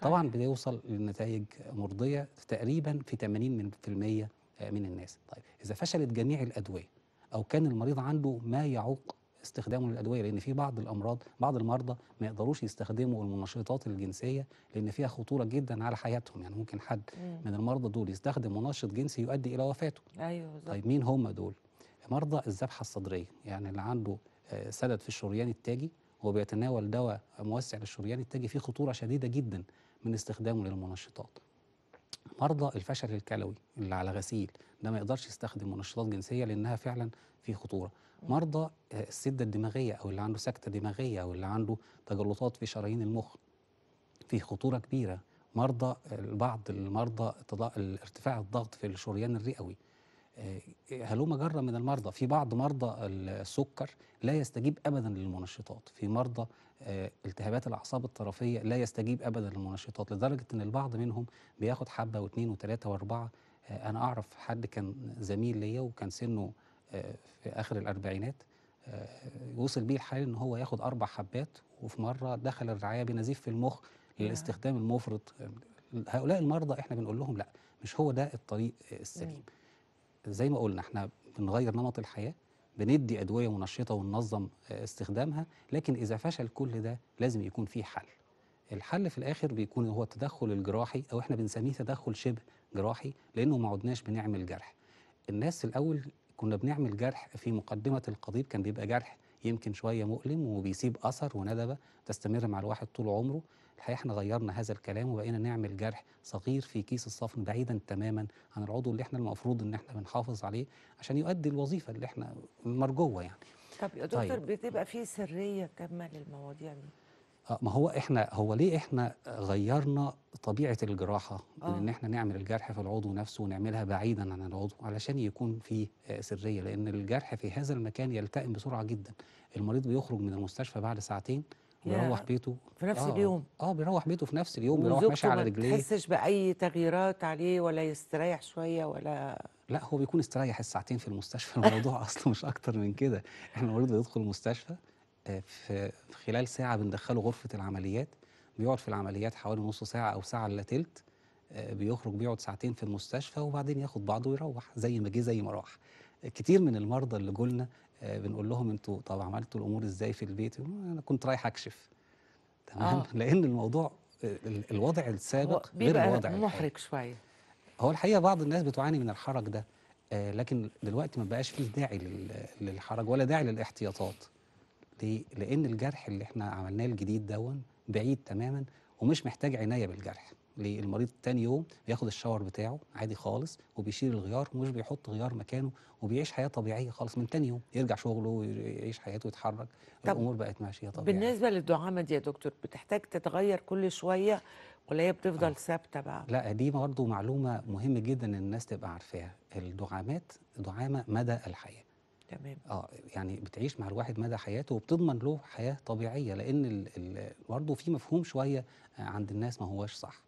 طبعا بيوصل لنتائج مرضيه تقريبا في 80% من الناس طيب اذا فشلت جميع الادويه او كان المريض عنده ما يعوق استخدامه للادويه لان في بعض الامراض بعض المرضى ما يقدروش يستخدموا المنشطات الجنسيه لان فيها خطوره جدا على حياتهم يعني ممكن حد مم. من المرضى دول يستخدم منشط جنسي يؤدي الى وفاته ايوه بالظبط طيب مين هم دول مرضى الذبحه الصدريه يعني اللي عنده آه، سدد في الشريان التاجي وبيتناول دواء موسع للشريان التاجي فيه خطوره شديده جدا من استخدامه للمنشطات مرضى الفشل الكلوي اللي على غسيل ده ما يقدرش يستخدم منشطات جنسيه لانها فعلا في خطوره مرضى آه، السده الدماغيه او اللي عنده سكته دماغيه او اللي عنده تجلطات في شرايين المخ في خطوره كبيره مرضى آه، بعض المرضى ارتفاع الضغط في الشريان الرئوي هلوم جرة من المرضى في بعض مرضى السكر لا يستجيب أبدا للمنشطات في مرضى آه، التهابات الأعصاب الطرفية لا يستجيب أبدا للمنشطات لدرجة أن البعض منهم بياخد حبة واثنين وثلاثة وأربعة آه، أنا أعرف حد كان زميل ليا وكان سنه آه، في آخر الأربعينات وصل بيه الحال أن هو ياخد أربع حبات وفي مرة دخل الرعاية بنزيف في المخ للاستخدام المفرط هؤلاء المرضى احنا بنقول لهم لا مش هو ده الطريق السليم زي ما قلنا احنا بنغير نمط الحياه بندي ادويه منشطه وننظم آه، استخدامها لكن اذا فشل كل ده لازم يكون فيه حل الحل في الاخر بيكون هو التدخل الجراحي او احنا بنسميه تدخل شبه جراحي لانه ما عدناش بنعمل جرح الناس الاول كنا بنعمل جرح في مقدمه القضيب كان بيبقى جرح يمكن شويه مؤلم وبيسيب اثر وندبه تستمر مع الواحد طول عمره الحقيقه احنا غيرنا هذا الكلام وبقينا نعمل جرح صغير في كيس الصفن بعيدا تماما عن العضو اللي احنا المفروض ان احنا بنحافظ عليه عشان يؤدي الوظيفه اللي احنا المرجوه يعني طب يا دكتور طيب. بتبقى في سريه كامله للمواضيع دي آه، ما هو احنا هو ليه احنا غيرنا طبيعه الجراحه آه. ان احنا نعمل الجرح في العضو نفسه ونعملها بعيدا عن العضو علشان يكون في آه، سريه لان الجرح في هذا المكان يلتئم بسرعه جدا المريض بيخرج من المستشفى بعد ساعتين بيروح بيته في نفس آه اليوم اه بيروح بيته في نفس اليوم بيروح ماشي على رجليه ما تحسش باي تغييرات عليه ولا يستريح شويه ولا لا هو بيكون استريح الساعتين في المستشفى الموضوع اصلا مش اكتر من كده احنا المريض بيدخل المستشفى آه، في خلال ساعه بندخله غرفه العمليات بيقعد في العمليات حوالي نص ساعه او ساعه الا ثلث آه، بيخرج بيقعد ساعتين في المستشفى وبعدين ياخد بعضه ويروح زي ما جه زي ما راح كتير من المرضى اللي جولنا آه، بنقول لهم انتوا طب عملتوا الامور ازاي في البيت انا كنت رايح اكشف تمام آه. لان الموضوع آه، الوضع السابق غير الوضع محرج شويه هو الحقيقه بعض الناس بتعاني من الحرج ده آه، لكن دلوقتي ما بقاش فيه داعي للحرج ولا داعي للاحتياطات ليه؟ لان الجرح اللي احنا عملناه الجديد دون بعيد تماما ومش محتاج عنايه بالجرح للمريض تاني يوم بياخد الشاور بتاعه عادي خالص وبيشيل الغيار ومش بيحط غيار مكانه وبيعيش حياه طبيعيه خالص من تاني يوم يرجع شغله يعيش حياته يتحرك الامور بقت ماشيه طبيعيه بالنسبه للدعامه دي يا دكتور بتحتاج تتغير كل شويه ولا هي بتفضل آه. ثابته بقى؟ لا دي برضه معلومه مهمه جدا ان الناس تبقى عارفاها الدعامات دعامه مدى الحياه تمام اه يعني بتعيش مع الواحد مدى حياته وبتضمن له حياه طبيعيه لان برضه في مفهوم شويه عند الناس ما هوش صح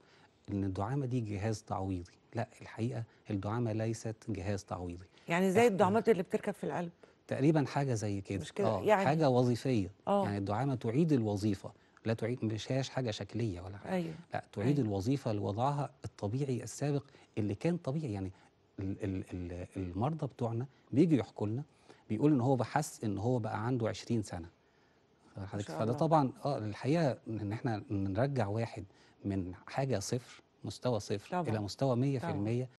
ان الدعامه دي جهاز تعويضي لا الحقيقه الدعامه ليست جهاز تعويضي يعني زي الدعامات اللي بتركب في القلب تقريبا حاجه زي كده مش كده آه يعني حاجه وظيفيه آه يعني الدعامه تعيد الوظيفه لا تعيد مش هياش حاجه شكليه ولا حاجه أيوه. لا تعيد أيوه. الوظيفه لوضعها الطبيعي السابق اللي كان طبيعي يعني ال ال ال المرضى بتوعنا بيجوا يحكوا لنا بيقول ان هو بحس ان هو بقى عنده 20 سنه حضرتك فده طبعا اه الحقيقه ان احنا نرجع واحد من حاجه صفر مستوى صفر طبعا. الى مستوى 100% طبعا.